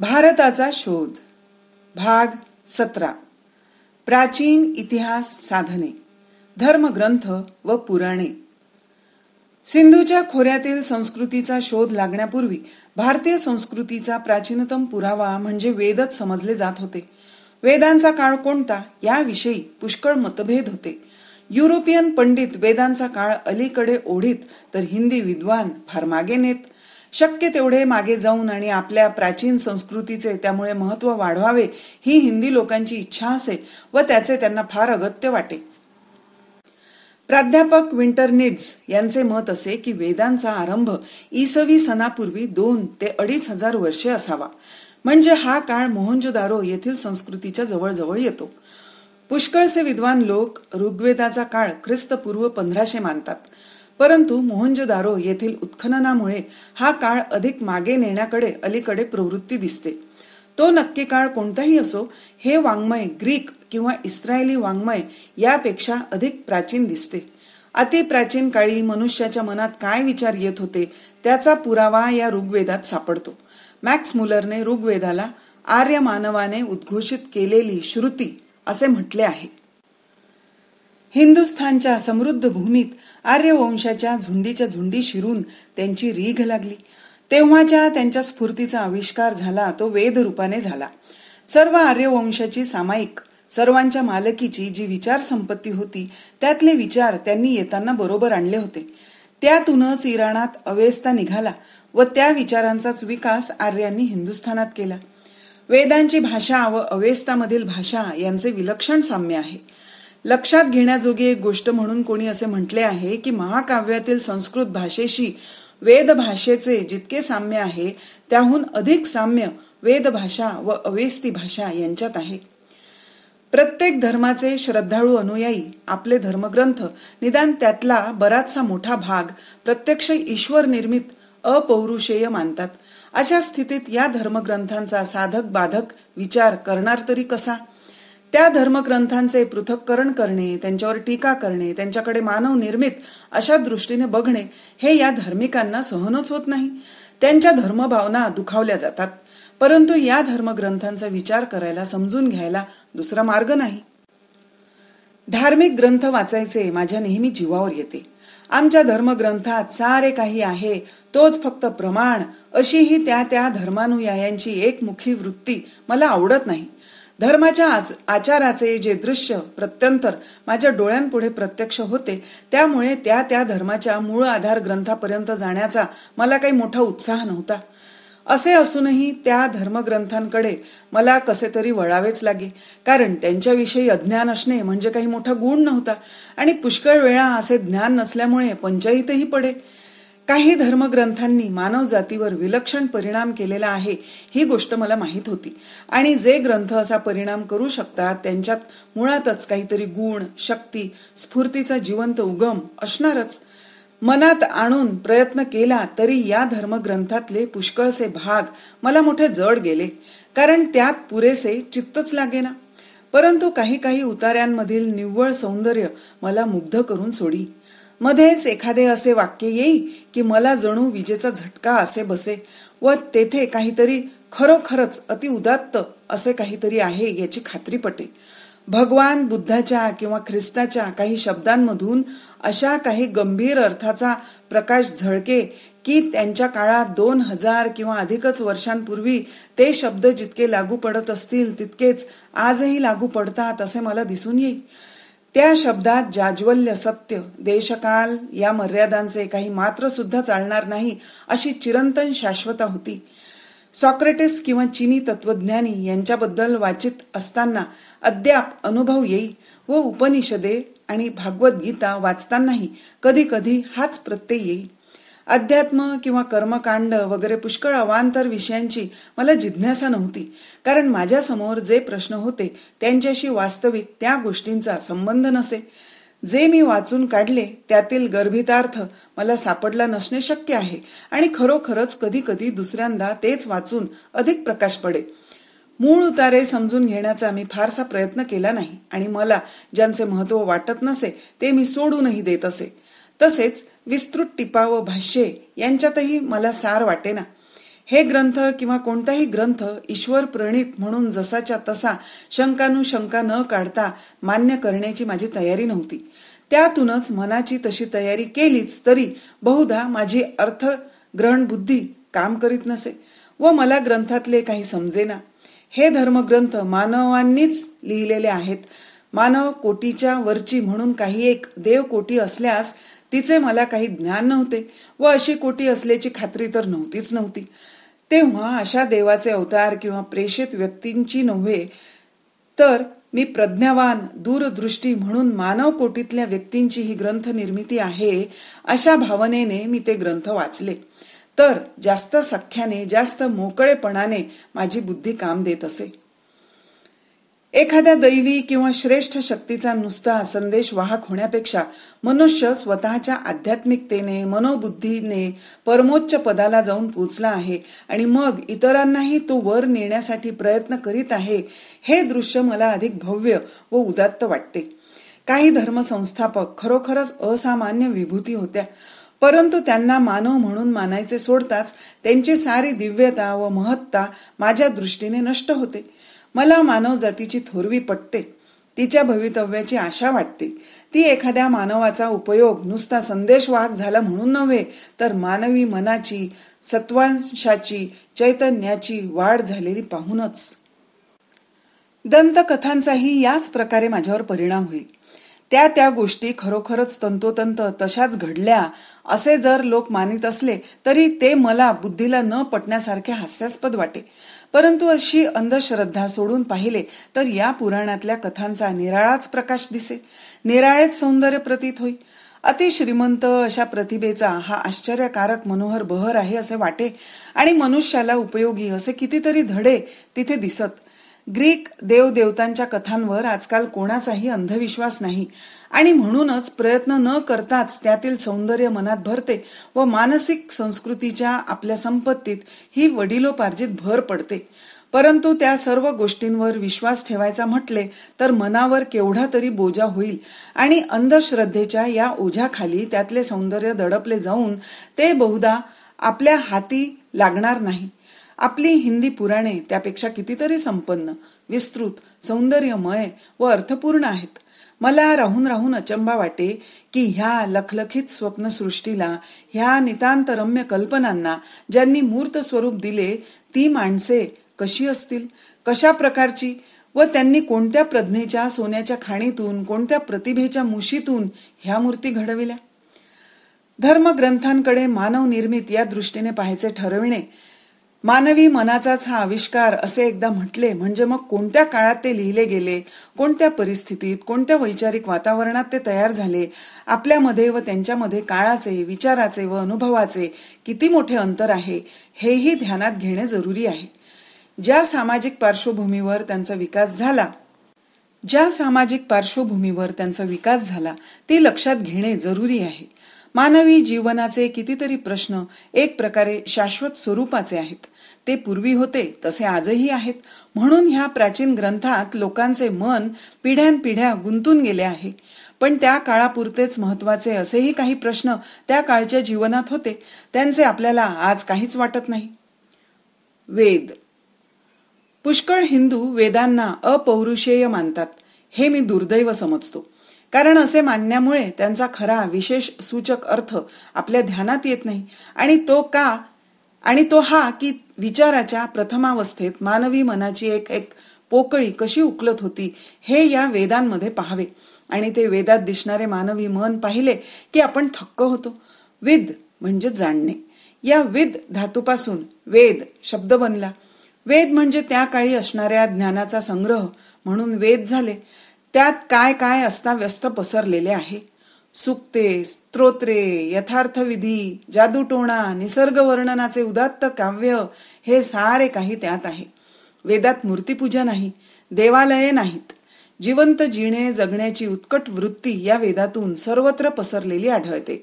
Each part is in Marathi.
भारताचा शोध भाग सतरा प्राचीन इतिहास साधने धर्मग्रंथ व पुराणे सिंधूच्या खोऱ्यातील संस्कृतीचा शोध लागण्यापूर्वी भारतीय संस्कृतीचा प्राचीनतम पुरावा म्हणजे वेदच समजले जात होते वेदांचा काळ कोणता याविषयी पुष्कळ मतभेद होते युरोपियन पंडित वेदांचा काळ अलीकडे ओढीत तर हिंदी विद्वान फार मागे नेत शक्य तेवढे मागे जाऊन आणि आपल्या प्राचीन संस्कृतीचे त्यामुळे महत्व वाढवावे ही हिंदी लोकांची इच्छा असे व त्याचे त्यांना फार अगत्य वाटे प्राध्यापक विंटरनिड्स यांचे मत असे की वेदांचा आरंभ इसवी सणापूर्वी दोन ते अडीच हजार वर्षे असावा म्हणजे हा काळ मोहनजोदारो येथील संस्कृतीच्या जवळजवळ येतो पुष्कळसे विद्वान लोक ऋग्वेदाचा काळ ख्रिस्तपूर्व पंधराशे मानतात परंतु मोहनजोदारो येथील उत्खननामुळे हा काळ अधिक मागे नेण्याकडे अलीकडे प्रवृत्ती दिसते तो नक्की काळ कोणताही असो हे वाङ्मय ग्रीक किंवा इस्रायली वाङ्मय यापेक्षा अधिक प्राचीन दिसते अति प्राचीन काळी मनुष्याच्या मनात काय विचार येत होते त्याचा पुरावा या ऋग्वेदात सापडतो मॅक्स मुलरने ऋग्वेदाला आर्य मानवाने उद्घोषित केलेली श्रुती असे म्हटले आहे हिंदुस्थानच्या समृद्ध भूमीत आर्यवंशाच्या झुंडीच्या झुंडी शिरून त्यांची रीघ लागली तेव्हाच्या त्यांच्या स्फूर्तीचा आविष्कार झाला तो वेद रूपाने झाला सर्व आर्यवंशाची सामायिक सर्वांच्या मालकीची जी विचार संपत्ती होती त्यातले विचार त्यांनी येताना बरोबर आणले होते त्यातूनच इराणात अवेस्ता निघाला व त्या विचारांचाच विकास आर्यांनी हिंदुस्थानात केला वेदांची भाषा व अवेस्तामधील भाषा यांचे विलक्षण साम्य आहे लक्षात घेण्याजोगी एक गोष्ट म्हणून कोणी असे म्हटले आहे की महाकाव्यातील संस्कृत भाषेशी वेद भाषेचे जितके साम्य आहे त्याहून अधिक साम्य वेद भाषा व अवेस्ती भाषा यांच्यात आहे प्रत्येक धर्माचे श्रद्धाळू अनुयायी आपले धर्मग्रंथ निदान त्यातला बराचसा मोठा भाग प्रत्यक्ष ईश्वर निर्मित अपौरुषेय मानतात अशा स्थितीत या धर्मग्रंथांचा साधक बाधक विचार करणार तरी कसा त्या धर्मग्रंथांचे पृथक्करण करणे त्यांच्यावर टीका करणे त्यांच्याकडे मानव निर्मित अशा दृष्टीने बघणे हे या धार्मिकांना सहनच होत नाही त्यांच्या धर्मभावना दुखावल्या जातात परंतु या धर्मग्रंथांचा विचार करायला समजून घ्यायला दुसरा मार्ग नाही धार्मिक ग्रंथ वाचायचे माझ्या नेहमी जीवावर येते आमच्या धर्मग्रंथात सारे काही आहे तोच फक्त प्रमाण अशी ही त्या त्या धर्मानुयायांची एकमुखी वृत्ती मला आवडत नाही धर्माच्या आज आचाराचे जे दृश्य प्रत्यंतर माझ्या डोळ्यांपुढे प्रत्यक्ष होते त्यामुळे त्या त्या धर्माच्या मूळ आधार ग्रंथापर्यंत जाण्याचा मला काही मोठा उत्साह नव्हता असे असूनही त्या धर्मग्रंथांकडे मला कसे तरी वळावेच लागे कारण त्यांच्याविषयी अज्ञान असणे म्हणजे काही मोठा गुण नव्हता आणि पुष्कळ वेळा असे ज्ञान नसल्यामुळे पंचायतही पडे काही धर्मग्रंथांनी मानव जातीवर विलक्षण परिणाम केलेला आहे ही गोष्ट मला माहीत होती आणि जे ग्रंथ असा परिणाम करू शकतात त्यांच्यात मुळातच काहीतरी गुण शक्ती स्फूर्तीचा जिवंत उगम असणारच मनात आणून प्रयत्न केला तरी या धर्मग्रंथातले पुष्कळसे भाग मला मोठे जड गेले कारण त्यात पुरेसे चित्तच लागेना परंतु काही काही उतार्यांमधील निव्वळ सौंदर्य मला मुग्ध करून सोडी मध्येच एखादे असे वाक्य येई की मला जणू विजेचा झटका असे बसे व तेथे काहीतरी खरोखरच उदात्त असे काहीतरी आहे याची खात्री पटे भगवान बुद्धाच्या किंवा ख्रिस्ताच्या काही शब्दांमधून अशा काही गंभीर अर्थाचा प्रकाश झळके की त्यांच्या काळात दोन हजार किंवा अधिकच वर्षांपूर्वी ते शब्द जितके लागू पडत असतील तितकेच आजही लागू पडतात असे मला दिसून येईल त्या शब्दात जाज्वल्य सत्य देशकाल या मर्यादांचे काही मात्र सुद्धा चालणार नाही अशी चिरंतन शाश्वता होती सॉक्रेटिस किंवा चिनी तत्वज्ञानी यांच्याबद्दल वाचित असताना अद्याप अनुभव येई व उपनिषदे आणि भागवत गीता वाचतानाही कधी कधी हाच प्रत्यय येईल अध्यात्म किंवा कर्मकांड वगैरे पुष्कळ अवांतर विषयांची मला जिज्ञासा नव्हती कारण माझ्यासमोर जे प्रश्न होते त्यांच्याशी वास्तविक त्या गोष्टींचा संबंध नसे जे मी वाचून काढले त्यातील गर्भितार्थ मला सापडला नसणे शक्य आहे आणि खरोखरच कधी कधी दुसऱ्यांदा तेच वाचून अधिक प्रकाश पडे मूळ उतारे समजून घेण्याचा मी फारसा प्रयत्न केला नाही आणि मला ज्यांचे महत्व वाटत नसे ते मी सोडूनही देत असे तसेच विस्तृत टिपा व भाष्ये यांच्यातही मला सार वाटेना ना हे ग्रंथ किंवा कोणताही ग्रंथ ईश्वर प्रणित म्हणून जसाच्या तसा शंकानुशंका न काढता मान्य करण्याची माझी तयारी नव्हती त्यातूनच मनाची तशी तयारी केलीच तरी बहुधा माझी अर्थ ग्रहण बुद्धी काम करीत नसे व मला ग्रंथातले काही समजेना हे धर्मग्रंथ मानवांनीच लिहिलेले आहेत मानव कोटीच्या वरची म्हणून काही एक देव कोटी असल्यास तिचे मला काही ज्ञान नव्हते व अशी कोटी असल्याची खात्री तर नव्हतीच नव्हती तेव्हा अशा देवाचे अवतार किंवा प्रेषित व्यक्तींची नव्हे तर मी प्रज्ञावान दूरदृष्टी म्हणून मानव कोटीतल्या व्यक्तींची ही ग्रंथ निर्मिती आहे अशा भावनेने मी ते ग्रंथ वाचले तर जास्त सख्याने जास्त मोकळेपणाने माझी बुद्धी काम देत असे एखाद्या दैवी किंवा श्रेष्ठ शक्तीचा नुसता संदेश वाहक होण्यापेक्षा मनुष्य स्वतःच्या आध्यात्मिकतेने मनोबुद्धीने परमोच्च पदाला जाऊन पोचला आहे आणि मग इतरांनाही तो वर नेण्यासाठी प्रयत्न करीत आहे हे दृश्य मला अधिक भव्य व उदात्त वाटते काही धर्मसंस्थापक खरोखरच असामान्य विभूती होत्या परंतु त्यांना मानव म्हणून मानायचे सोडताच त्यांची सारी दिव्यता व महत्ता माझ्या दृष्टीने नष्ट होते मला मानव जातीची थोरवी पटते तिच्या भवितव्याची आशा वाटते ती एखाद्या मानवाचा उपयोग नुसता संदेशवाहक झाला म्हणून नव्हे तर मानवी मनाची सत्वांशाची चैतन्याची वाढ झालेली पाहूनच दंतकथांचाही याच प्रकारे माझ्यावर परिणाम होईल त्या त्या गोष्टी खरोखरच तंतोतंत तशाच घडल्या असे जर लोक मानित असले तरी ते मला बुद्धीला न पटण्यासारखे हास्यास्पद वाटे परंतु अशी अंधश्रद्धा सोडून पाहिले तर या पुराणातल्या कथांचा निराळाच प्रकाश दिसे निराळेच सौंदर्य प्रतीत होई अतिश्रीमंत अशा प्रतिभेचा हा आश्चर्यकारक मनोहर बहर आहे असे वाटे आणि मनुष्याला उपयोगी असे कितीतरी धडे तिथे दिसत ग्रीक देवदेवतांच्या कथांवर आजकाल कोणाचाही अंधविश्वास नाही आणि म्हणूनच प्रयत्न न करताच त्यातील सौंदर्य मनात भरते व मानसिक संस्कृतीच्या आपल्या संपत्तीत ही वडिलोपार्जित भर पडते परंतु त्या सर्व गोष्टींवर विश्वास ठेवायचा म्हटले तर मनावर केवढा तरी बोजा होईल आणि अंधश्रद्धेच्या या ओझ्याखाली त्यातले सौंदर्य दडपले जाऊन ते बहुधा आपल्या हाती लागणार नाही आपली हिंदी पुराणे त्यापेक्षा कितीतरी संपन्न विस्तृत सौंदर्यमय व अर्थपूर्ण आहेत मला राहून राहून अचंबा वाटे की ह्या लखलखित स्वप्नसृष्टीला ह्या नितांत रम्य कल्पनांना ज्यांनी मूर्त स्वरूप दिले ती माणसे कशी असतील कशा प्रकारची व त्यांनी कोणत्या प्रज्ञेच्या सोन्याच्या खाणीतून कोणत्या प्रतिभेच्या मुशीतून ह्या मूर्ती घडविल्या धर्मग्रंथांकडे मानव निर्मित या दृष्टीने पाहायचे ठरविणे मानवी मनाचाच हा आविष्कार असे एकदा म्हटले म्हणजे मग कोणत्या काळात ते लिहिले गेले कोणत्या परिस्थितीत कोणत्या वैचारिक वातावरणात ते तयार झाले आपल्यामध्ये व त्यांच्यामध्ये काळाचे विचाराचे व अनुभवाचे किती मोठे अंतर आहे हेही ध्यानात घेणे जरुरी आहे ज्या सामाजिक पार्श्वभूमीवर त्यांचा विकास झाला ज्या सामाजिक पार्श्वभूमीवर त्यांचा विकास झाला ते लक्षात घेणे जरुरी आहे मानवी जीवनाचे कितीतरी प्रश्न एक प्रकारे शाश्वत स्वरूपाचे आहेत ते पूर्वी होते तसे आजही आहेत म्हणून ह्या प्राचीन ग्रंथात लोकांचे मन पिढ्यानपिढ्या गुंतून गेले आहे पण त्या काळापुरतेच महत्वाचे असेही काही प्रश्न त्या काळच्या जीवनात होते त्यांचे आपल्याला आज काहीच वाटत नाही वेद पुष्कळ हिंदू वेदांना अपौरुषेय मानतात हे मी दुर्दैव समजतो कारण असे मानण्यामुळे त्यांचा खरा विशेष सूचक अर्थ आपल्या ध्यानात येत नाही आणि तो का आणि तो हा की विचाराच्या प्रथमावस्थेत मानवी मनाची एक एक पोकळी कशी उकलत होती हे या वेदांमध्ये पाहावे आणि ते वेदात दिसणारे मानवी मन पाहिले की आपण थक्क होतो विद म्हणजे जाणणे या विद धातूपासून वेद शब्द बनला वेद म्हणजे त्या काळी असणाऱ्या ज्ञानाचा संग्रह म्हणून वेद झाले त्यात काय काय असता व्यस्त पसरलेले आहे सुक्ते स्तोत्रे यथार्थविधी जादूटोणा निसर्ग वर्णनाचे उदात्त काव्य हे सारे काही त्यात आहे वेदात मूर्तीपूजा नाही देवालये नाहीत जिवंत जिणे जगण्याची उत्कट वृत्ती या वेदातून सर्वत्र पसरलेली आढळते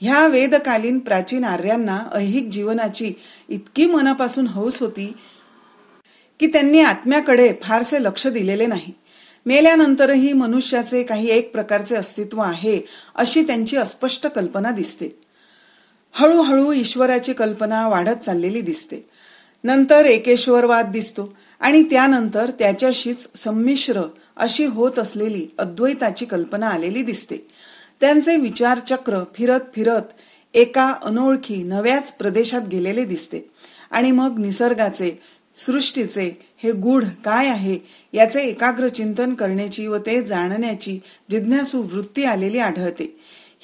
ह्या वेदकालीन प्राचीन आर्यांना ऐहिक जीवनाची इतकी मनापासून हौस होती की त्यांनी आत्म्याकडे फारसे लक्ष दिलेले नाही मेल्यानंतरही मनुष्याचे काही एक प्रकारचे अस्तित्व आहे अशी त्यांची अस्पष्ट कल्पना दिसते हळूहळू ईश्वराची कल्पना वाढत चाललेली दिसते नंतर एकेश्वरवाद दिसतो आणि त्यानंतर त्याच्याशीच संमिश्र अशी होत असलेली अद्वैताची कल्पना आलेली दिसते त्यांचे विचारचक्र फिरत फिरत एका अनोळखी नव्याच प्रदेशात गेलेले दिसते आणि मग निसर्गाचे सृष्टीचे हे गूढ काय आहे याचे एकाग्र चिंतन करण्याची व ते जाणण्याची जिज्ञासू वृत्ती आलेली आढळते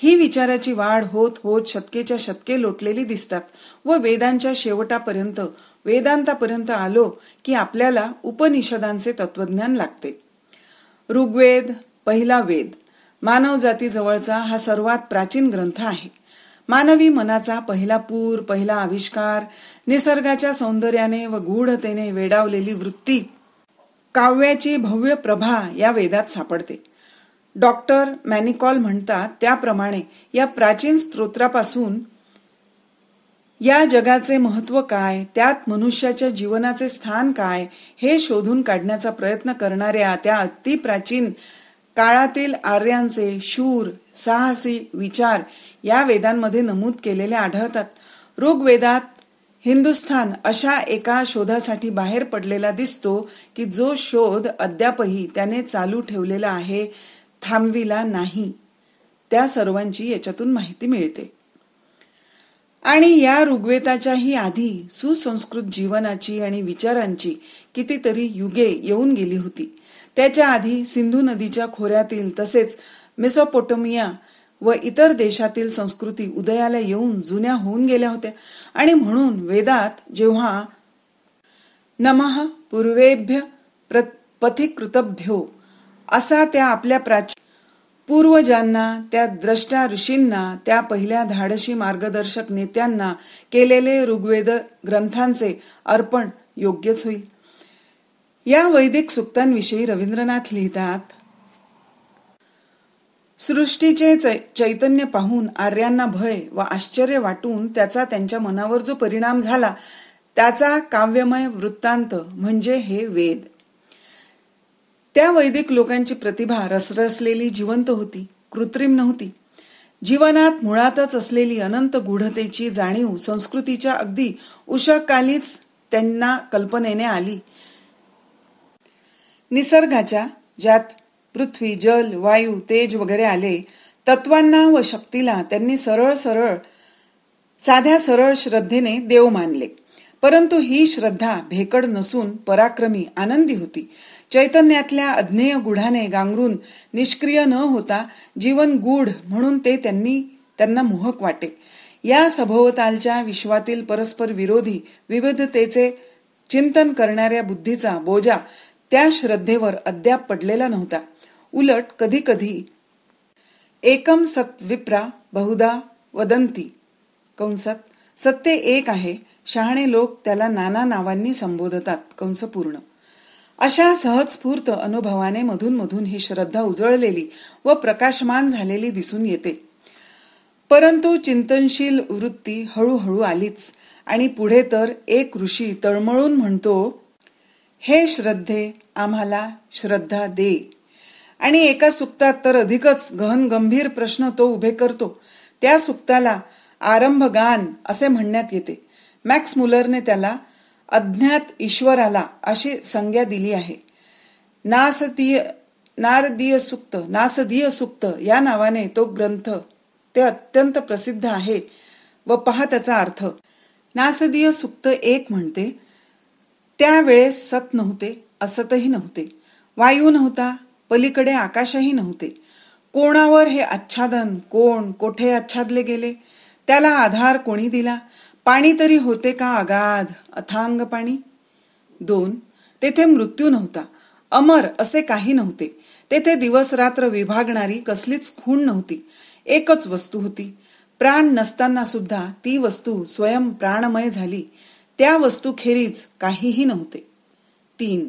ही विचाराची वाढ होत होत शतकेच्या शतके लोटलेली दिसतात व वेदांच्या शेवटापर्यंत वेदांतापर्यंत आलो की आपल्याला उपनिषदांचे तत्वज्ञान लागते ऋग्वेद पहिला वेद मानव जवळचा हा सर्वात प्राचीन ग्रंथ आहे मानवी मनाचा पहिला पूर पहिला आविष्कार निसर्गाच्या सौंदर्याने व गूढतेने वेडावलेली वृत्ती काव्याची भव्य प्रभा या वेदात सापडते डॉक्टर मॅनिकॉल म्हणतात त्याप्रमाणे या प्राचीन स्त्रोत्रापासून या जगाचे महत्व काय त्यात मनुष्याच्या जीवनाचे स्थान काय हे शोधून काढण्याचा प्रयत्न करणाऱ्या त्या अतिप्राचीन प्राचीन काळातील आर्यांचे शूर साहसी विचार या वेदांमध्ये नमूद केलेले आढळतात ऋग्वेदात हिंदुस्थान अशा एका शोधासाठी बाहेर पडलेला दिसतो की जो शोध अद्यापही त्याने चालू ठेवलेला आहे थांबविला नाही त्या सर्वांची याच्यातून माहिती मिळते आणि या ऋग्वेदाच्याही आधी सुसंस्कृत जीवनाची आणि विचारांची कितीतरी युगे येऊन गेली होती त्याच्या आधी सिंधू नदीच्या खोऱ्यातील तसेच मेसोपोटोमिया व इतर देशातील संस्कृती उदयाला येऊन जुन्या होऊन गेल्या होत्या आणि म्हणून वेदात जेव्हा नमः पूर्वेभ्य पथिकृतभ्यो असा त्या आपल्या प्राचीन पूर्वजांना त्या द्रष्टा ऋषींना त्या पहिल्या धाडशी मार्गदर्शक नेत्यांना केलेले ऋग्वेद ग्रंथांचे अर्पण योग्यच होईल या वैदिक सुक्तांविषयी रवींद्रनाथ लिहितात सृष्टीचे चैतन्य पाहून आर्यांना भय व आश्चर्य वाटून त्याचा त्यांच्या मनावर जो परिणाम झाला त्याचा काव्यमय वृत्तांत म्हणजे हे वेद त्या वैदिक लोकांची प्रतिभा रसरसलेली जिवंत होती कृत्रिम नव्हती जीवनात मुळातच असलेली अनंत गुढतेची जाणीव संस्कृतीच्या अगदी उषाकालीच त्यांना कल्पनेने आली निसर्गाच्या ज्यात पृथ्वी जल वायू तेज वगैरे आले तत्वांना व शक्तीला त्यांनी सरळ सरळ साध्या सरळ श्रद्धेने देव मानले परंतु ही श्रद्धा भेकड नसून पराक्रमी आनंदी होती चैतन्यातल्या अज्ञेय गुढाने गांगरून निष्क्रिय न होता जीवन गूढ म्हणून ते त्यांनी त्यांना मोहक वाटे या सभोवतालच्या विश्वातील परस्पर विरोधी विविधतेचे चिंतन करणाऱ्या बुद्धीचा बोजा त्या श्रद्धेवर अद्याप पडलेला नव्हता उलट कधी कधी एकम सत विप्रा बहुदा वदंती कंसात सत्य एक आहे शहाणे लोक त्याला नाना नावांनी संबोधतात कंस पूर्ण अशा सहजस्फूर्त अनुभवाने मधून मधून ही श्रद्धा उजळलेली व प्रकाशमान झालेली दिसून येते परंतु चिंतनशील वृत्ती हळूहळू आलीच आणि पुढे तर एक ऋषी तळमळून म्हणतो हे श्रद्धे आम्हाला श्रद्धा दे आणि एका सुक्तात तर अधिकच गहन गंभीर प्रश्न तो उभे करतो त्या सुक्ताला आरंभ गान असे म्हणण्यात येते मॅक्स मुलरने त्याला अज्ञात ईश्वराला अशी संज्ञा दिली आहे नासदीय नारदीय सुक्त नासदीय सुक्त या नावाने तो ग्रंथ ते अत्यंत प्रसिद्ध आहे व पहा त्याचा अर्थ नासदीय सुक्त एक म्हणते त्यावेळेस सत नव्हते असतही नव्हते वायू नव्हता पलीकडे आकाशही नव्हते कोणावर हे आच्छादन कोण कोठे आच्छादले गेले त्याला आधार कोणी दिला पाणी तरी होते का अगाध अथांग पाणी दोन तेथे मृत्यू नव्हता अमर असे काही नव्हते तेथे दिवस रात्र विभागणारी कसलीच खूण नव्हती एकच वस्तू होती प्राण नसताना सुद्धा ती वस्तू स्वयं प्राणमय झाली त्या वस्तूखेरीज काहीही नव्हते तीन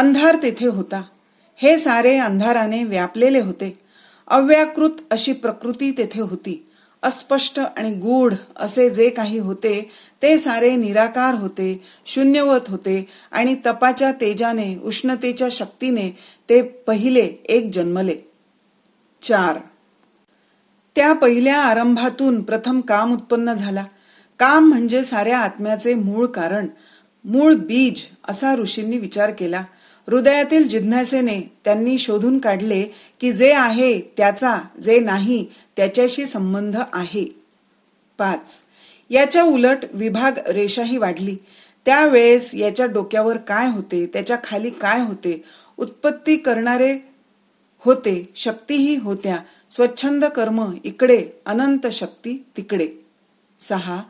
अंधार तेथे होता हे सारे अंधाराने व्यापलेले होते अव्याकृत अशी प्रकृती तेथे होती अस्पष्ट आणि गूढ असे जे काही होते ते सारे निराकार होते शून्यवत होते आणि तपाच्या तेजाने उष्णतेच्या शक्तीने ते पहिले एक जन्मले चार त्या पहिल्या आरंभातून प्रथम काम उत्पन्न झाला काम म्हणजे साऱ्या आत्म्याचे मूळ कारण मूळ बीज असा ऋषींनी विचार केला हृदयातील जिज्ञासेने त्यांनी शोधून काढले की जे आहे त्याचा जे नाही त्याच्याशी संबंध आहे पाच याच्या उलट विभाग रेषाही वाढली त्यावेळेस याच्या डोक्यावर काय होते त्याच्या खाली काय होते उत्पत्ती करणारे होते शक्तीही होत्या स्वच्छंद कर्म इकडे अनंत शक्ती तिकडे सहा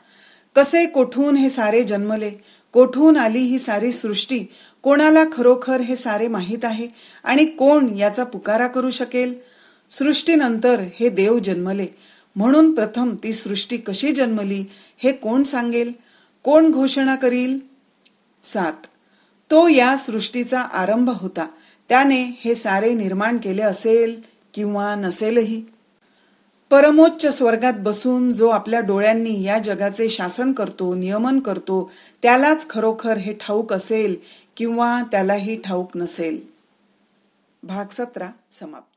कसे कोठून हे सारे जन्मले कोठून आली ही सारी सृष्टी कोणाला खरोखर हे सारे माहीत आहे आणि कोण याचा पुकारा करू शकेल सृष्टीनंतर हे देव जन्मले म्हणून प्रथम ती सृष्टी कशी जन्मली हे कोण सांगेल कोण घोषणा करील सात तो या सृष्टीचा आरंभ होता त्याने हे सारे निर्माण केले असेल किंवा नसेलही परमोच्च स्वर्गात बसून जो आपल्या डोळ्यांनी या जगाचे शासन करतो नियमन करतो त्यालाच खरोखर हे ठाऊक असेल किंवा त्यालाही ठाऊक नसेल भाग सतरा समाप्त